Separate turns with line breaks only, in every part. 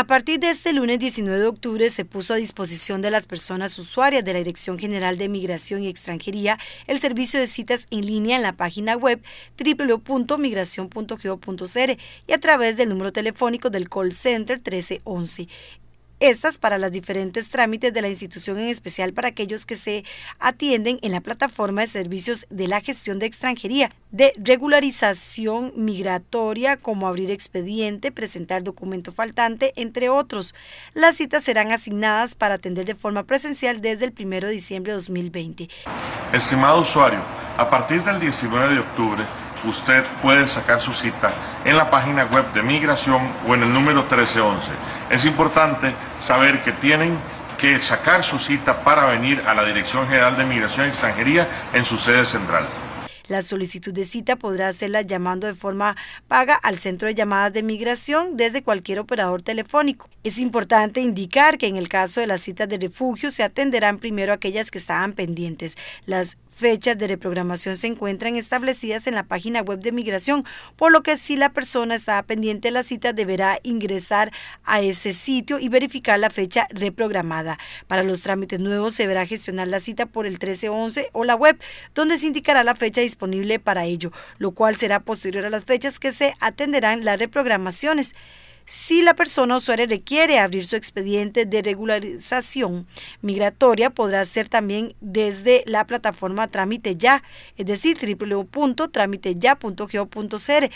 A partir de este lunes 19 de octubre se puso a disposición de las personas usuarias de la Dirección General de Migración y Extranjería el servicio de citas en línea en la página web www.migración.geo.cr y a través del número telefónico del call center 1311 estas para los diferentes trámites de la institución, en especial para aquellos que se atienden en la plataforma de servicios de la gestión de extranjería, de regularización migratoria, como abrir expediente, presentar documento faltante, entre otros. Las citas serán asignadas para atender de forma presencial desde el 1 de diciembre de 2020.
Estimado usuario, a partir del 19 de octubre, usted puede sacar su cita en la página web de migración o en el número 1311. Es importante saber que tienen que sacar su cita para venir a la Dirección General de Migración y Extranjería en su sede central.
La solicitud de cita podrá hacerla llamando de forma paga al centro de llamadas de migración desde cualquier operador telefónico. Es importante indicar que en el caso de las citas de refugio se atenderán primero aquellas que estaban pendientes. Las fechas de reprogramación se encuentran establecidas en la página web de migración, por lo que si la persona está pendiente de la cita deberá ingresar a ese sitio y verificar la fecha reprogramada. Para los trámites nuevos se deberá gestionar la cita por el 1311 o la web, donde se indicará la fecha disponible para ello, lo cual será posterior a las fechas que se atenderán las reprogramaciones. Si la persona usuaria requiere abrir su expediente de regularización migratoria, podrá ser también desde la plataforma Trámite Ya, es decir, www.tramiteya.go.cr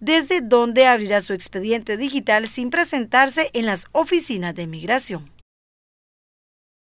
desde donde abrirá su expediente digital sin presentarse en las oficinas de migración.